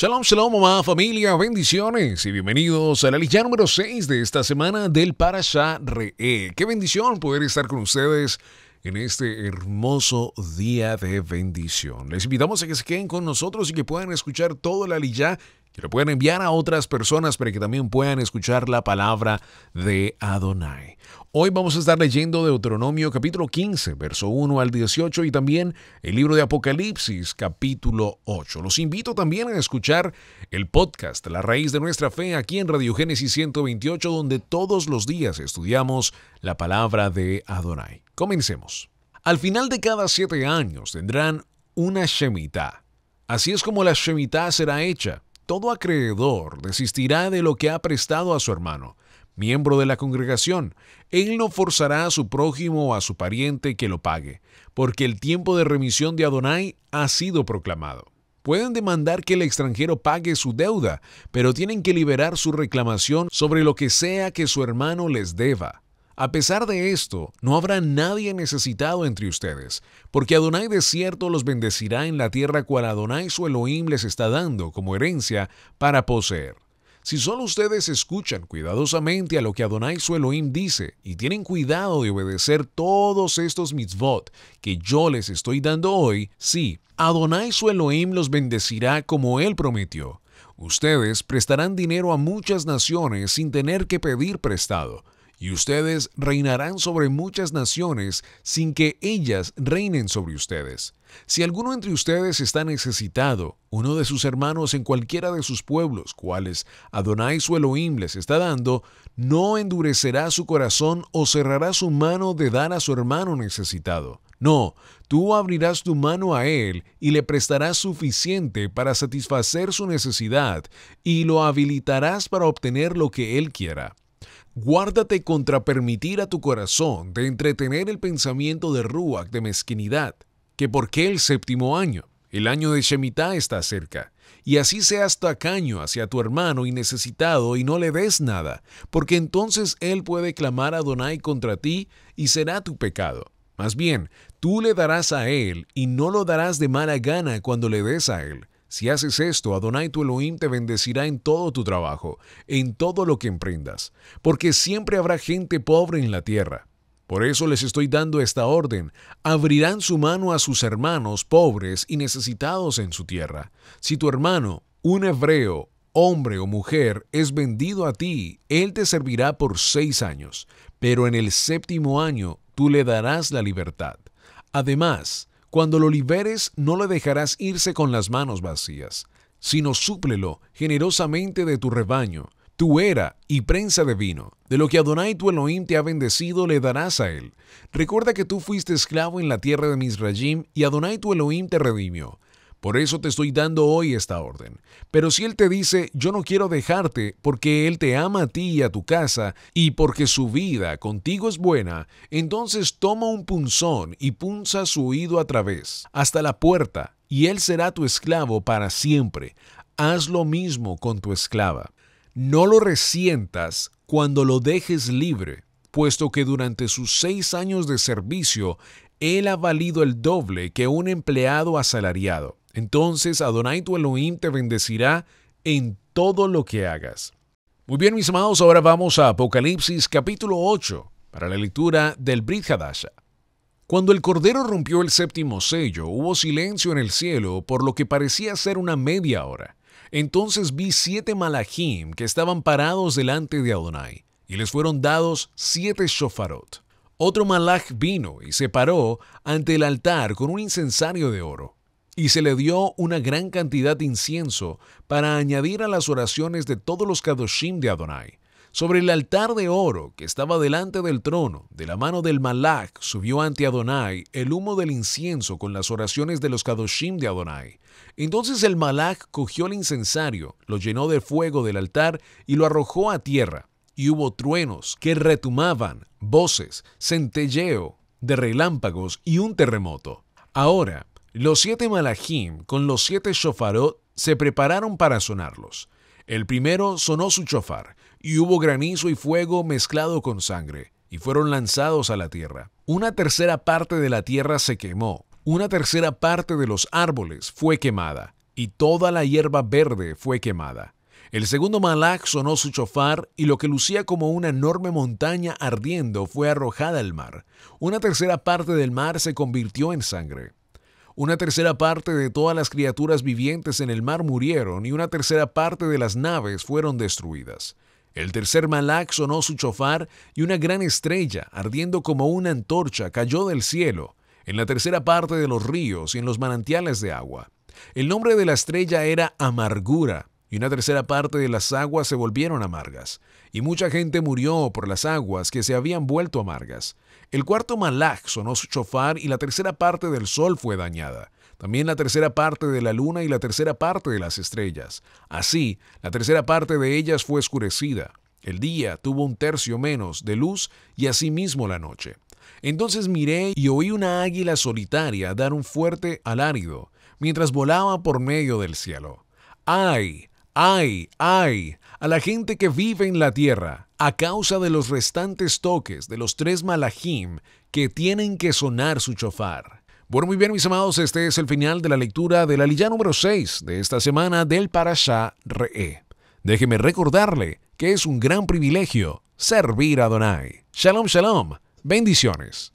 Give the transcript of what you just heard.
Shalom, shalom, mamá, familia, bendiciones y bienvenidos a la lilla número 6 de esta semana del Parashá re. Qué bendición poder estar con ustedes en este hermoso día de bendición. Les invitamos a que se queden con nosotros y que puedan escuchar toda la Liyá que lo puedan enviar a otras personas para que también puedan escuchar la palabra de Adonai. Hoy vamos a estar leyendo Deuteronomio capítulo 15, verso 1 al 18 y también el libro de Apocalipsis capítulo 8. Los invito también a escuchar el podcast La raíz de nuestra fe aquí en Radio Génesis 128 donde todos los días estudiamos la palabra de Adonai. Comencemos. Al final de cada siete años tendrán una Shemitah. Así es como la Shemitah será hecha todo acreedor desistirá de lo que ha prestado a su hermano, miembro de la congregación. Él no forzará a su prójimo o a su pariente que lo pague, porque el tiempo de remisión de Adonai ha sido proclamado. Pueden demandar que el extranjero pague su deuda, pero tienen que liberar su reclamación sobre lo que sea que su hermano les deba. A pesar de esto, no habrá nadie necesitado entre ustedes, porque Adonai de cierto los bendecirá en la tierra cual Adonai su Elohim les está dando como herencia para poseer. Si solo ustedes escuchan cuidadosamente a lo que Adonai su Elohim dice y tienen cuidado de obedecer todos estos mitzvot que yo les estoy dando hoy, sí, Adonai su Elohim los bendecirá como él prometió. Ustedes prestarán dinero a muchas naciones sin tener que pedir prestado y ustedes reinarán sobre muchas naciones sin que ellas reinen sobre ustedes. Si alguno entre ustedes está necesitado, uno de sus hermanos en cualquiera de sus pueblos, cuales Adonai su Elohim les está dando, no endurecerá su corazón o cerrará su mano de dar a su hermano necesitado. No, tú abrirás tu mano a él y le prestarás suficiente para satisfacer su necesidad y lo habilitarás para obtener lo que él quiera. Guárdate contra permitir a tu corazón de entretener el pensamiento de Ruach de mezquinidad, que porque el séptimo año, el año de Shemitah está cerca, y así seas tacaño hacia tu hermano y necesitado y no le des nada, porque entonces él puede clamar a Donai contra ti y será tu pecado. Más bien, tú le darás a él y no lo darás de mala gana cuando le des a él, si haces esto, Adonai tu Elohim te bendecirá en todo tu trabajo, en todo lo que emprendas, porque siempre habrá gente pobre en la tierra. Por eso les estoy dando esta orden. Abrirán su mano a sus hermanos pobres y necesitados en su tierra. Si tu hermano, un hebreo, hombre o mujer, es vendido a ti, él te servirá por seis años, pero en el séptimo año tú le darás la libertad. Además, cuando lo liberes, no le dejarás irse con las manos vacías, sino súplelo generosamente de tu rebaño, tu era y prensa de vino. De lo que Adonai tu Elohim te ha bendecido, le darás a él. Recuerda que tú fuiste esclavo en la tierra de Misrayim y Adonai tu Elohim te redimió. Por eso te estoy dando hoy esta orden. Pero si Él te dice, yo no quiero dejarte porque Él te ama a ti y a tu casa y porque su vida contigo es buena, entonces toma un punzón y punza su oído a través, hasta la puerta, y Él será tu esclavo para siempre. Haz lo mismo con tu esclava. No lo resientas cuando lo dejes libre, puesto que durante sus seis años de servicio, Él ha valido el doble que un empleado asalariado. Entonces Adonai tu Elohim te bendecirá en todo lo que hagas. Muy bien, mis amados, ahora vamos a Apocalipsis capítulo 8 para la lectura del Brit Hadasha. Cuando el Cordero rompió el séptimo sello, hubo silencio en el cielo por lo que parecía ser una media hora. Entonces vi siete malachim que estaban parados delante de Adonai, y les fueron dados siete shofarot. Otro malach vino y se paró ante el altar con un incensario de oro y se le dio una gran cantidad de incienso para añadir a las oraciones de todos los Kadoshim de Adonai. Sobre el altar de oro que estaba delante del trono, de la mano del Malak subió ante Adonai el humo del incienso con las oraciones de los Kadoshim de Adonai. Entonces el Malak cogió el incensario, lo llenó de fuego del altar y lo arrojó a tierra. Y hubo truenos que retumaban, voces, centelleo de relámpagos y un terremoto. Ahora, los siete malachim con los siete shofarot se prepararon para sonarlos. El primero sonó su chofar, y hubo granizo y fuego mezclado con sangre, y fueron lanzados a la tierra. Una tercera parte de la tierra se quemó, una tercera parte de los árboles fue quemada, y toda la hierba verde fue quemada. El segundo malach sonó su chofar y lo que lucía como una enorme montaña ardiendo fue arrojada al mar. Una tercera parte del mar se convirtió en sangre. Una tercera parte de todas las criaturas vivientes en el mar murieron y una tercera parte de las naves fueron destruidas. El tercer malak sonó su chofar y una gran estrella, ardiendo como una antorcha, cayó del cielo, en la tercera parte de los ríos y en los manantiales de agua. El nombre de la estrella era Amargura, y una tercera parte de las aguas se volvieron amargas, y mucha gente murió por las aguas que se habían vuelto amargas. El cuarto malach sonó su chofar y la tercera parte del sol fue dañada, también la tercera parte de la luna y la tercera parte de las estrellas. Así, la tercera parte de ellas fue oscurecida. El día tuvo un tercio menos de luz y asimismo la noche. Entonces miré y oí una águila solitaria dar un fuerte alárido, mientras volaba por medio del cielo. ¡Ay! Ay, ay, a la gente que vive en la tierra, a causa de los restantes toques de los tres malajim que tienen que sonar su chofar. Bueno, muy bien, mis amados, este es el final de la lectura de la lilla número 6 de esta semana del Parashá Re'e. Déjeme recordarle que es un gran privilegio servir a Donai. Shalom, shalom. Bendiciones.